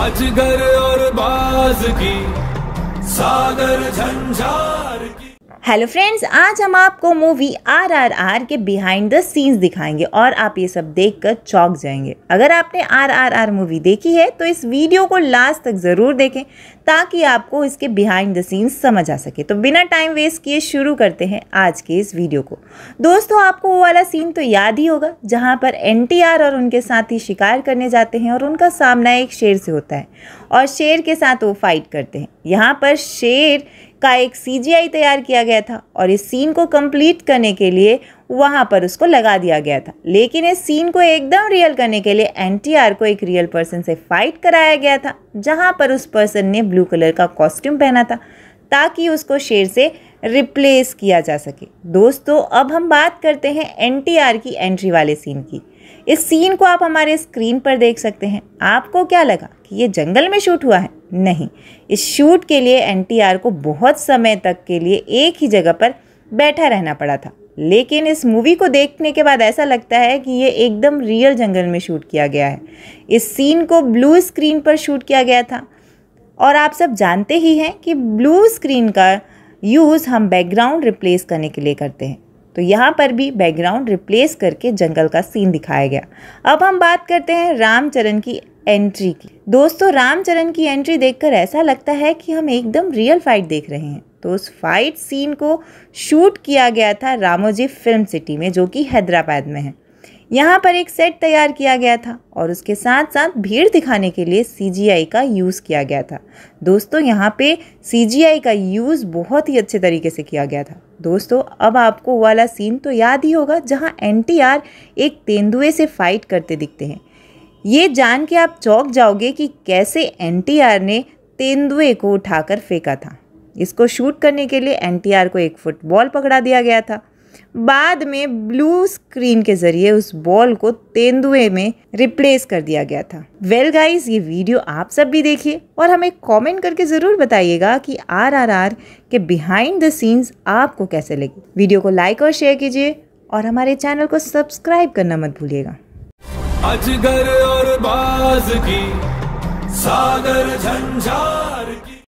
अजगर और बाज की सागर झंझा हेलो फ्रेंड्स आज हम आपको मूवी आरआरआर के बिहाइंड द सीन्स दिखाएंगे और आप ये सब देखकर चौंक जाएंगे अगर आपने आरआरआर मूवी देखी है तो इस वीडियो को लास्ट तक ज़रूर देखें ताकि आपको इसके बिहाइंड द सीन्स समझ आ सके तो बिना टाइम वेस्ट किए शुरू करते हैं आज के इस वीडियो को दोस्तों आपको वो वाला सीन तो याद ही होगा जहाँ पर एन और उनके साथ शिकार करने जाते हैं और उनका सामना एक शेर से होता है और शेर के साथ वो फाइट करते हैं यहाँ पर शेर का एक सीजीआई तैयार किया गया था और इस सीन को कंप्लीट करने के लिए वहाँ पर उसको लगा दिया गया था लेकिन इस सीन को एकदम रियल करने के लिए एनटीआर को एक रियल पर्सन से फाइट कराया गया था जहाँ पर उस पर्सन ने ब्लू कलर का कॉस्ट्यूम पहना था ताकि उसको शेर से रिप्लेस किया जा सके दोस्तों अब हम बात करते हैं एन की एंट्री वाले सीन की इस सीन को आप हमारे स्क्रीन पर देख सकते हैं आपको क्या लगा कि ये जंगल में शूट हुआ है नहीं इस शूट के लिए एन को बहुत समय तक के लिए एक ही जगह पर बैठा रहना पड़ा था लेकिन इस मूवी को देखने के बाद ऐसा लगता है कि ये एकदम रियल जंगल में शूट किया गया है इस सीन को ब्लू स्क्रीन पर शूट किया गया था और आप सब जानते ही हैं कि ब्लू स्क्रीन का यूज़ हम बैकग्राउंड रिप्लेस करने के लिए करते हैं तो यहाँ पर भी बैकग्राउंड रिप्लेस करके जंगल का सीन दिखाया गया अब हम बात करते हैं रामचरण की एंट्री की दोस्तों रामचरण की एंट्री देखकर ऐसा लगता है कि हम एकदम रियल फाइट देख रहे हैं तो उस फाइट सीन को शूट किया गया था रामोजी फिल्म सिटी में जो कि हैदराबाद में है यहाँ पर एक सेट तैयार किया गया था और उसके साथ साथ भीड़ दिखाने के लिए सी का यूज़ किया गया था दोस्तों यहाँ पे सी का यूज़ बहुत ही अच्छे तरीके से किया गया था दोस्तों अब आपको वाला सीन तो याद ही होगा जहाँ एन एक तेंदुए से फाइट करते दिखते हैं ये जान के आप चौंक जाओगे कि कैसे एन ने तेंदुए को उठाकर फेंका था इसको शूट करने के लिए एन को एक फुटबॉल पकड़ा दिया गया था बाद में ब्लू स्क्रीन के ज़रिए उस बॉल को तेंदुए में रिप्लेस कर दिया गया था वेल well गाइस ये वीडियो आप सब भी देखिए और हमें कमेंट करके ज़रूर बताइएगा कि आरआरआर के बिहाइंड द सीन्स आपको कैसे लगे वीडियो को लाइक और शेयर कीजिए और हमारे चैनल को सब्सक्राइब करना मत भूलिएगा अजगर और बाज की सागर